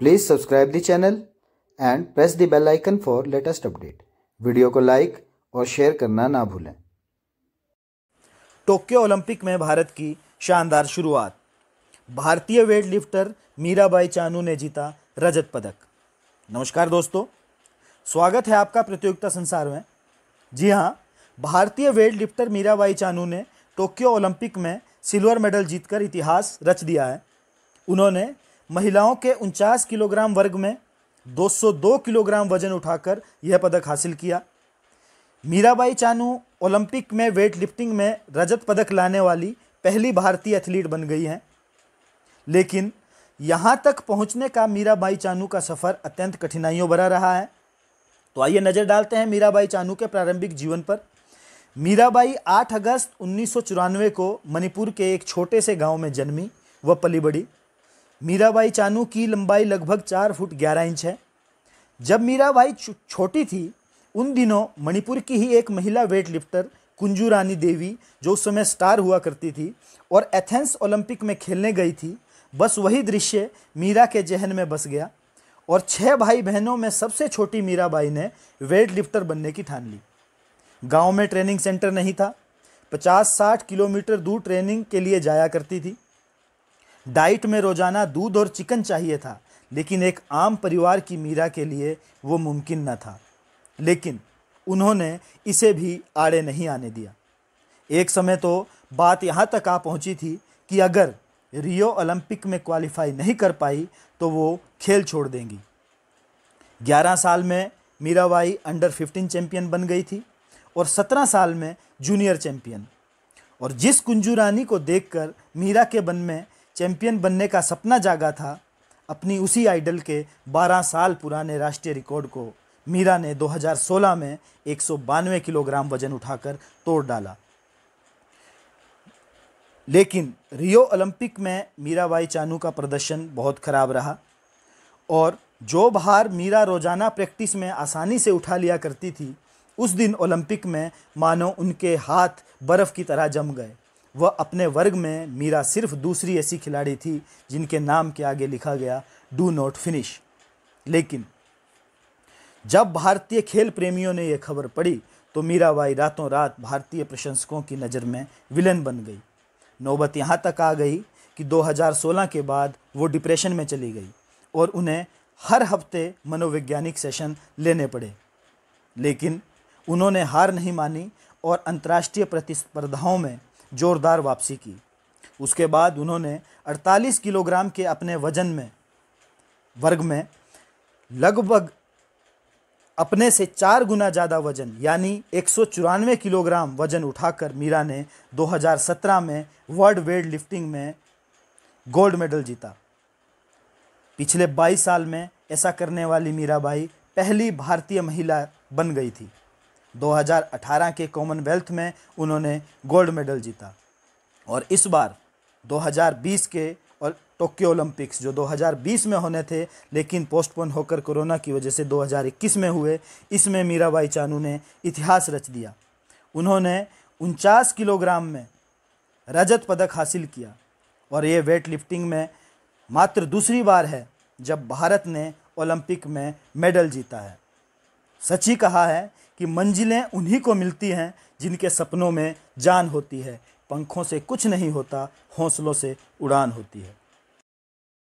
please subscribe the channel and press the bell icon for latest update video को like और share करना ना भूलें टोक्यो ओलंपिक में भारत की शानदार शुरुआत भारतीय वेट लिफ्टर मीराबाई चानू ने जीता रजत पदक नमस्कार दोस्तों स्वागत है आपका प्रतियोगिता संसार में जी हाँ भारतीय वेट लिफ्टर मीराबाई चानू ने टोक्यो ओलंपिक में सिल्वर मेडल जीतकर इतिहास रच दिया है उन्होंने महिलाओं के उनचास किलोग्राम वर्ग में 202 किलोग्राम वजन उठाकर यह पदक हासिल किया मीराबाई चानू ओलंपिक में वेट लिफ्टिंग में रजत पदक लाने वाली पहली भारतीय एथलीट बन गई हैं लेकिन यहाँ तक पहुँचने का मीराबाई चानू का सफ़र अत्यंत कठिनाइयों भरा रहा है तो आइए नज़र डालते हैं मीराबाई चानू के प्रारंभिक जीवन पर मीराबाई 8 अगस्त उन्नीस को मणिपुर के एक छोटे से गांव में जन्मी व पली बड़ी मीराबाई चानू की लंबाई लगभग चार फुट ग्यारह इंच है जब मीराबाई छोटी थी उन दिनों मणिपुर की ही एक महिला वेट लिफ्टर कुंजू रानी देवी जो उस समय स्टार हुआ करती थी और एथेंस ओलंपिक में खेलने गई थी बस वही दृश्य मीरा के जहन में बस गया और छः भाई बहनों में सबसे छोटी मीराबाई ने वेट लिफ्टर बनने की ठान ली गांव में ट्रेनिंग सेंटर नहीं था पचास साठ किलोमीटर दूर ट्रेनिंग के लिए जाया करती थी डाइट में रोज़ाना दूध और चिकन चाहिए था लेकिन एक आम परिवार की मीरा के लिए वो मुमकिन न था लेकिन उन्होंने इसे भी आड़े नहीं आने दिया एक समय तो बात यहाँ तक आ पहुँची थी कि अगर रियो ओलंपिक में क्वालिफाई नहीं कर पाई तो वो खेल छोड़ देंगी 11 साल में मीराबाई अंडर 15 चैंपियन बन गई थी और 17 साल में जूनियर चैंपियन और जिस कुंजू रानी को देखकर मीरा के मन में चैंपियन बनने का सपना जागा था अपनी उसी आइडल के 12 साल पुराने राष्ट्रीय रिकॉर्ड को मीरा ने 2016 में एक किलोग्राम वजन उठाकर तोड़ डाला लेकिन रियो ओलंपिक में मीराबाई चानू का प्रदर्शन बहुत खराब रहा और जो भार मीरा रोज़ाना प्रैक्टिस में आसानी से उठा लिया करती थी उस दिन ओलंपिक में मानो उनके हाथ बर्फ़ की तरह जम गए वह अपने वर्ग में मीरा सिर्फ दूसरी ऐसी खिलाड़ी थी जिनके नाम के आगे लिखा गया डू नॉट फिनिश लेकिन जब भारतीय खेल प्रेमियों ने यह खबर पढ़ी तो मीराबाई रातों रात भारतीय प्रशंसकों की नज़र में विलन बन गई नौबत यहाँ तक आ गई कि 2016 के बाद वो डिप्रेशन में चली गई और उन्हें हर हफ्ते मनोवैज्ञानिक सेशन लेने पड़े लेकिन उन्होंने हार नहीं मानी और अंतर्राष्ट्रीय प्रतिस्पर्धाओं में ज़ोरदार वापसी की उसके बाद उन्होंने 48 किलोग्राम के अपने वजन में वर्ग में लगभग अपने से चार गुना ज़्यादा वजन यानी एक किलोग्राम वजन उठाकर मीरा ने 2017 में वर्ल्ड वेट लिफ्टिंग में गोल्ड मेडल जीता पिछले 22 साल में ऐसा करने वाली मीराबाई पहली भारतीय महिला बन गई थी 2018 के कॉमनवेल्थ में उन्होंने गोल्ड मेडल जीता और इस बार 2020 के और टोक्यो ओलंपिक्स जो 2020 में होने थे लेकिन पोस्टपोन होकर कोरोना की वजह से 2021 में हुए इसमें मीराबाई चानू ने इतिहास रच दिया उन्होंने उनचास किलोग्राम में रजत पदक हासिल किया और ये वेट लिफ्टिंग में मात्र दूसरी बार है जब भारत ने ओलंपिक में मेडल जीता है सच ही कहा है कि मंजिलें उन्हीं को मिलती हैं जिनके सपनों में जान होती है पंखों से कुछ नहीं होता हौसलों से उड़ान होती है